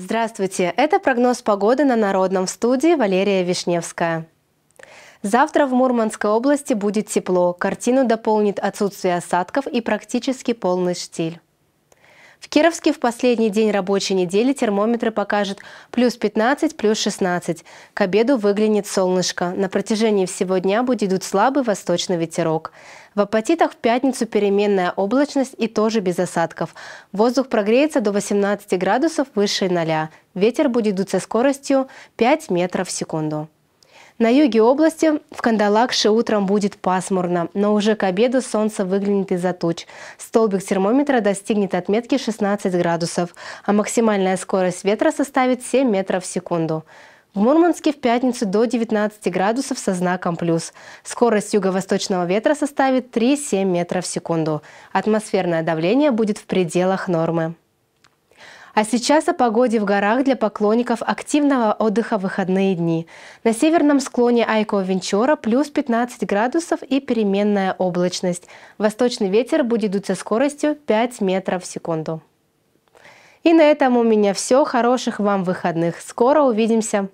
Здравствуйте! Это прогноз погоды на Народном студии Валерия Вишневская. Завтра в Мурманской области будет тепло. Картину дополнит отсутствие осадков и практически полный штиль. В Кировске в последний день рабочей недели термометры покажут плюс 15, плюс 16. К обеду выглянет солнышко. На протяжении всего дня будет дуть слабый восточный ветерок. В Апатитах в пятницу переменная облачность и тоже без осадков. Воздух прогреется до 18 градусов выше 0. Ветер будет дуть со скоростью 5 метров в секунду. На юге области в Кандалакше утром будет пасмурно, но уже к обеду солнце выглянет из-за туч. Столбик термометра достигнет отметки 16 градусов, а максимальная скорость ветра составит 7 метров в секунду. В Мурманске в пятницу до 19 градусов со знаком «плюс». Скорость юго-восточного ветра составит 3-7 метров в секунду. Атмосферное давление будет в пределах нормы. А сейчас о погоде в горах для поклонников активного отдыха в выходные дни. На северном склоне Айко-Венчора плюс 15 градусов и переменная облачность. Восточный ветер будет дуть со скоростью 5 метров в секунду. И на этом у меня все. Хороших вам выходных. Скоро увидимся.